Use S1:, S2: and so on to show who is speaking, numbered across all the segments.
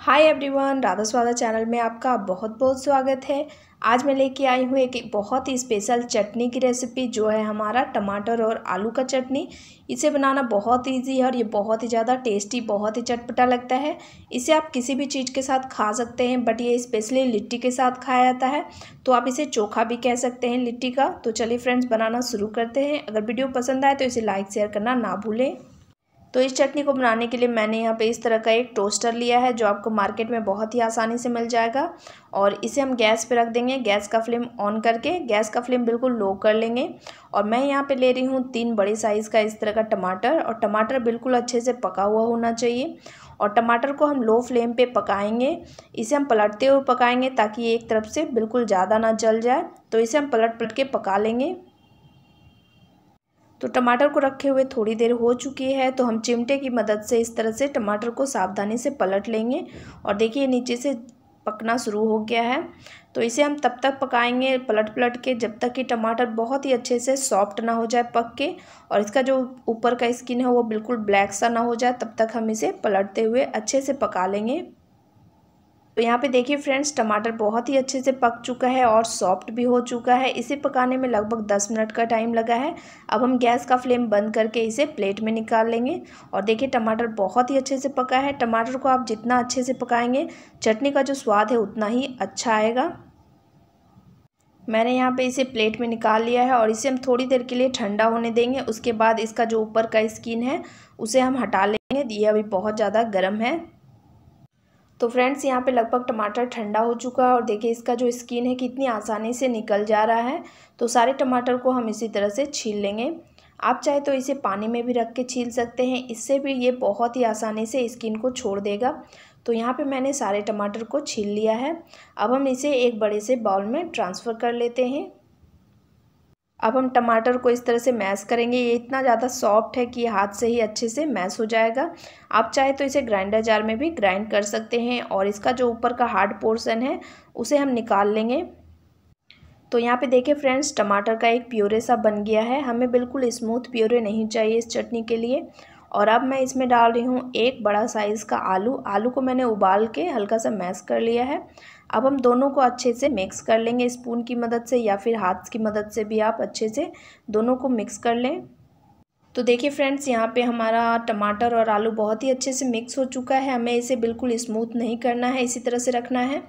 S1: हाय everyone Radha Swada channel में आपका बहुत बहुत स्वागत है आज मैं लेके आई हूँ एक बहुत ही स्पेशल चटनी की रेसिपी जो है हमारा टमाटर और आलू का चटनी इसे बनाना बहुत इजी है और ये बहुत ही ज़्यादा टेस्टी बहुत ही चटपटा लगता है इसे आप किसी भी चीज़ के साथ खा सकते हैं बट ये स्पेशली लिट्टी के साथ खाया जाता है तो आप इसे चोखा भी कह सकते हैं लिट्टी का तो चलिए फ्रेंड्स बनाना शुरू करते हैं अगर वीडियो पसंद आए तो इसे लाइक शेयर करना ना भूलें तो इस चटनी को बनाने के लिए मैंने यहाँ पे इस तरह का एक टोस्टर लिया है जो आपको मार्केट में बहुत ही आसानी से मिल जाएगा और इसे हम गैस पे रख देंगे गैस का फ्लेम ऑन करके गैस का फ्लेम बिल्कुल लो कर लेंगे और मैं यहाँ पे ले रही हूँ तीन बड़े साइज़ का इस तरह का टमाटर और टमाटर बिल्कुल अच्छे से पका हुआ होना चाहिए और टमाटर को हम लो फ्लेम पे पकाएंगे इसे हम पलटते हुए पकाएंगे ताकि एक तरफ से बिल्कुल ज़्यादा ना जल जाए तो इसे हम पलट पलट के पका लेंगे तो टमाटर को रखे हुए थोड़ी देर हो चुकी है तो हम चिमटे की मदद से इस तरह से टमाटर को सावधानी से पलट लेंगे और देखिए नीचे से पकना शुरू हो गया है तो इसे हम तब तक पकाएंगे पलट पलट के जब तक कि टमाटर बहुत ही अच्छे से सॉफ्ट ना हो जाए पक के और इसका जो ऊपर का स्किन है वो बिल्कुल ब्लैक सा ना हो जाए तब तक हम इसे पलटते हुए अच्छे से पका लेंगे तो यहाँ पे देखिए फ्रेंड्स टमाटर बहुत ही अच्छे से पक चुका है और सॉफ्ट भी हो चुका है इसे पकाने में लगभग दस मिनट का टाइम लगा है अब हम गैस का फ्लेम बंद करके इसे प्लेट में निकाल लेंगे और देखिए टमाटर बहुत ही अच्छे से पका है टमाटर को आप जितना अच्छे से पकाएंगे चटनी का जो स्वाद है उतना ही अच्छा आएगा मैंने यहाँ पे इसे प्लेट में निकाल लिया है और इसे हम थोड़ी देर के लिए ठंडा होने देंगे उसके बाद इसका जो ऊपर का स्किन है उसे हम हटा लेंगे ये अभी बहुत ज़्यादा गर्म है तो फ्रेंड्स यहाँ पे लगभग टमाटर ठंडा हो चुका है और देखिए इसका जो स्किन है कितनी आसानी से निकल जा रहा है तो सारे टमाटर को हम इसी तरह से छील लेंगे आप चाहे तो इसे पानी में भी रख के छील सकते हैं इससे भी ये बहुत ही आसानी से स्किन को छोड़ देगा तो यहाँ पे मैंने सारे टमाटर को छील लिया है अब हम इसे एक बड़े से बाउल में ट्रांसफ़र कर लेते हैं अब हम टमाटर को इस तरह से मैश करेंगे ये इतना ज़्यादा सॉफ्ट है कि हाथ से ही अच्छे से मैश हो जाएगा आप चाहे तो इसे ग्राइंडर जार में भी ग्राइंड कर सकते हैं और इसका जो ऊपर का हार्ड पोर्शन है उसे हम निकाल लेंगे तो यहाँ पे देखें फ्रेंड्स टमाटर का एक प्योरे सा बन गया है हमें बिल्कुल स्मूथ प्योरे नहीं चाहिए इस चटनी के लिए और अब मैं इसमें डाल रही हूँ एक बड़ा साइज़ का आलू आलू को मैंने उबाल के हल्का सा मैश कर लिया है अब हम दोनों को अच्छे से मिक्स कर लेंगे स्पून की मदद से या फिर हाथ की मदद से भी आप अच्छे से दोनों को मिक्स कर लें तो देखिए फ्रेंड्स यहाँ पे हमारा टमाटर और आलू बहुत ही अच्छे से मिक्स हो चुका है हमें इसे बिल्कुल स्मूथ नहीं करना है इसी तरह से रखना है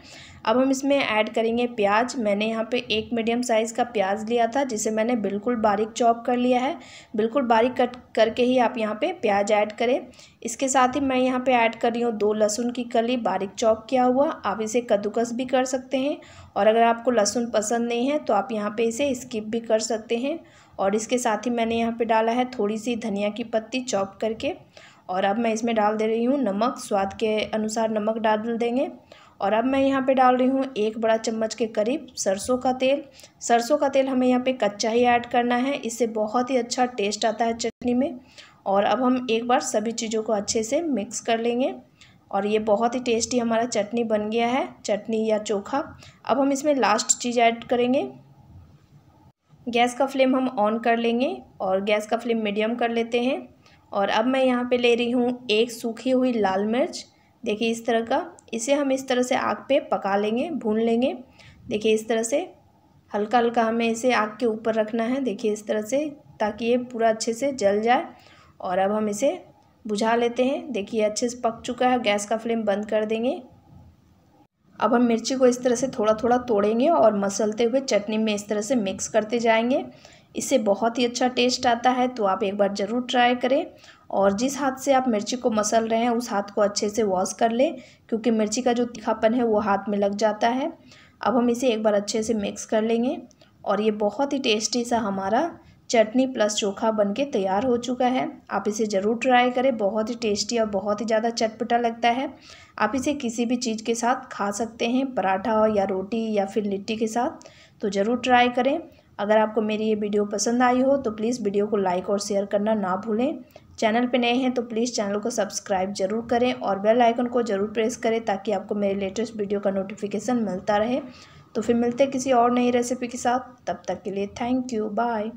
S1: अब हम इसमें ऐड करेंगे प्याज मैंने यहाँ पे एक मीडियम साइज़ का प्याज लिया था जिसे मैंने बिल्कुल बारीक चॉप कर लिया है बिल्कुल बारीक कट करके ही आप यहाँ पे प्याज ऐड करें इसके साथ ही मैं यहाँ पे ऐड कर रही हूँ दो लहसुन की कली बारीक चॉप किया हुआ आप इसे कद्दूकस भी कर सकते हैं और अगर आपको लहसुन पसंद नहीं है तो आप यहाँ पर इसे स्किप भी कर सकते हैं और इसके साथ ही मैंने यहाँ पे डाला है थोड़ी सी धनिया की पत्ती चॉप करके और अब मैं इसमें डाल दे रही हूँ नमक स्वाद के अनुसार नमक डाल देंगे और अब मैं यहाँ पे डाल रही हूँ एक बड़ा चम्मच के करीब सरसों का तेल सरसों का तेल हमें यहाँ पे कच्चा ही ऐड करना है इससे बहुत ही अच्छा टेस्ट आता है चटनी में और अब हम एक बार सभी चीज़ों को अच्छे से मिक्स कर लेंगे और ये बहुत ही टेस्टी हमारा चटनी बन गया है चटनी या चोखा अब हम इसमें लास्ट चीज़ ऐड करेंगे गैस का फ्लेम हम ऑन कर लेंगे और गैस का फ्लेम मीडियम कर लेते हैं और अब मैं यहाँ पे ले रही हूँ एक सूखी हुई लाल मिर्च देखिए इस तरह का इसे हम इस तरह से आग पे पका लेंगे भून लेंगे देखिए इस तरह से हल्का हल्का हमें इसे आग के ऊपर रखना है देखिए इस तरह से ताकि ये पूरा अच्छे से जल जाए और अब हम इसे बुझा लेते हैं देखिए अच्छे से पक चुका है गैस का फ्लेम बंद कर देंगे अब हम मिर्ची को इस तरह से थोड़ा थोड़ा तोड़ेंगे और मसलते हुए चटनी में इस तरह से मिक्स करते जाएंगे इससे बहुत ही अच्छा टेस्ट आता है तो आप एक बार ज़रूर ट्राई करें और जिस हाथ से आप मिर्ची को मसल रहे हैं उस हाथ को अच्छे से वॉश कर लें क्योंकि मिर्ची का जो तीखापन है वो हाथ में लग जाता है अब हम इसे एक बार अच्छे से मिक्स कर लेंगे और ये बहुत ही टेस्टी सा हमारा चटनी प्लस चोखा बन के तैयार हो चुका है आप इसे ज़रूर ट्राई करें बहुत ही टेस्टी और बहुत ही ज़्यादा चटपटा लगता है आप इसे किसी भी चीज़ के साथ खा सकते हैं पराठा या रोटी या फिर लिट्टी के साथ तो ज़रूर ट्राई करें अगर आपको मेरी ये वीडियो पसंद आई हो तो प्लीज़ वीडियो को लाइक और शेयर करना ना भूलें चैनल पर नए हैं तो प्लीज़ चैनल को सब्सक्राइब जरूर करें और बेल आइकन को ज़रूर प्रेस करें ताकि आपको मेरे लेटेस्ट वीडियो का नोटिफिकेशन मिलता रहे तो फिर मिलते किसी और नई रेसिपी के साथ तब तक के लिए थैंक यू बाय